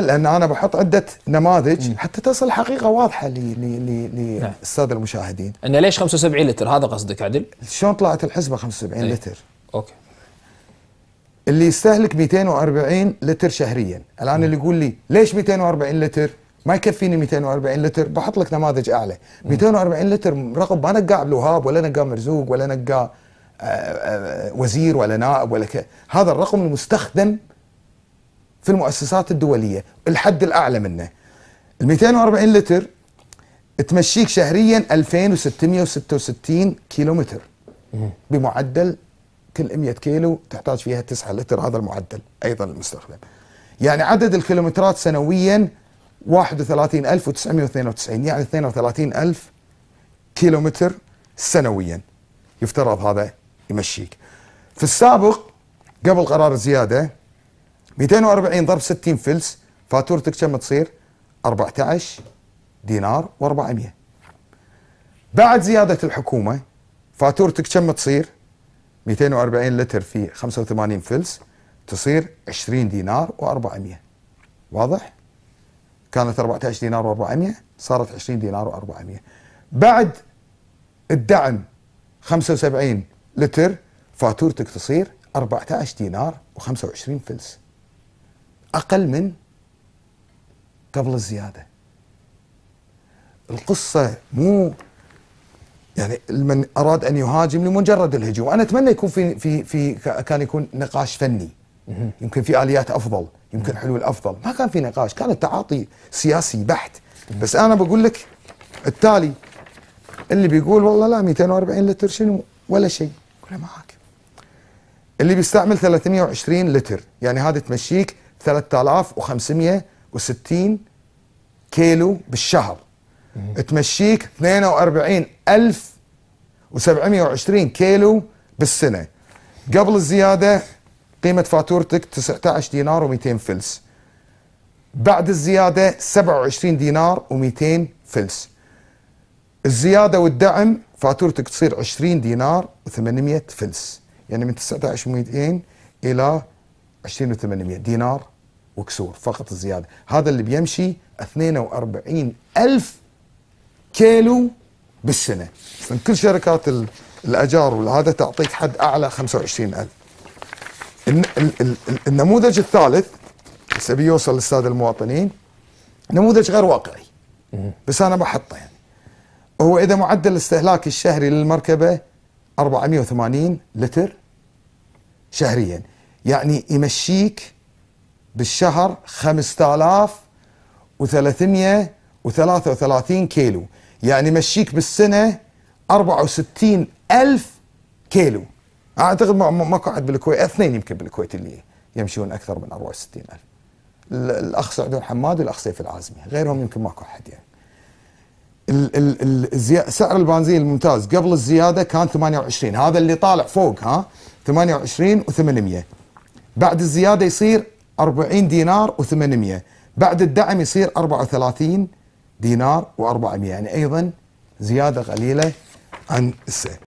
لان انا بحط عده نماذج مم. حتى تصل حقيقه واضحه للساده نعم. المشاهدين. ان ليش 75 لتر هذا قصدك عدل؟ شلون طلعت الحسبه 75 أي. لتر؟ اوكي. اللي يستهلك 240 لتر شهريا، الان مم. اللي يقول لي ليش 240 لتر؟ ما يكفيني 240 لتر بحط لك نماذج اعلى، مم. 240 لتر رقم ما نقاه عبد الوهاب ولا نقاه مرزوق ولا نقاه آه، آه، آه، وزير ولا نائب ولا ك... هذا الرقم المستخدم في المؤسسات الدوليه الحد الاعلى منه ال 240 لتر تمشيك شهريا 2666 كيلومتر بمعدل كل 100 كيلو تحتاج فيها 9 لتر هذا المعدل ايضا المستخدم يعني عدد الكيلومترات سنويا 31992 يعني 32000 كيلومتر سنويا يفترض هذا يمشيك في السابق قبل قرار الزياده 240 ضرب 60 فلس فاتورتك كم تصير 14 دينار و400 بعد زيادة الحكومة فاتورتك كم تصير 240 لتر في 85 فلس تصير 20 دينار و400 واضح كانت 14 دينار و400 صارت 20 دينار و400 بعد الدعم 75 لتر فاتورتك تصير 14 دينار و25 فلس أقل من قبل الزيادة القصة مو يعني من أراد أن يهاجم لمجرد الهجوم أنا أتمنى يكون في, في, في كان يكون نقاش فني يمكن في آليات أفضل يمكن حلول أفضل ما كان في نقاش كان التعاطي سياسي بحت بس أنا بقول لك التالي اللي بيقول والله لا 240 لتر شنو ولا شيء كله معاك اللي بيستعمل 320 لتر يعني هذا تمشيك 3560 كيلو بالشهر تمشيك 42720 كيلو بالسنه قبل الزياده قيمه فاتورتك 19 دينار و200 فلس بعد الزياده 27 دينار و200 فلس الزياده والدعم فاتورتك تصير 20 دينار و800 فلس يعني من 19 و 200 الى 20 و800 دينار وكسور فقط زيادة هذا اللي بيمشي 42 ألف كيلو بالسنه من كل شركات الاجار والعاده تعطيك حد اعلى 25 ألف النموذج الثالث بس بيوصل للساده المواطنين نموذج غير واقعي بس انا بحطه يعني هو اذا معدل الاستهلاك الشهري للمركبه 480 لتر شهريا يعني يمشيك بالشهر 5333 كيلو يعني مشيك بالسنة 64 ألف كيلو أعتقد ماكو عاد بالكويت اثنين يمكن بالكويت اللي يمشون أكثر من 64 ألف الأخ سعدون حماد والأخ سيف العازمي غيرهم يمكن ماكو أحد يعني سعر البنزين الممتاز قبل الزيادة كان 28 هذا اللي طالع فوق ها 28 و800 بعد الزيادة يصير 40 دينار و800 بعد الدعم يصير 34 دينار و400 يعني أيضا زيادة قليلة عن السعر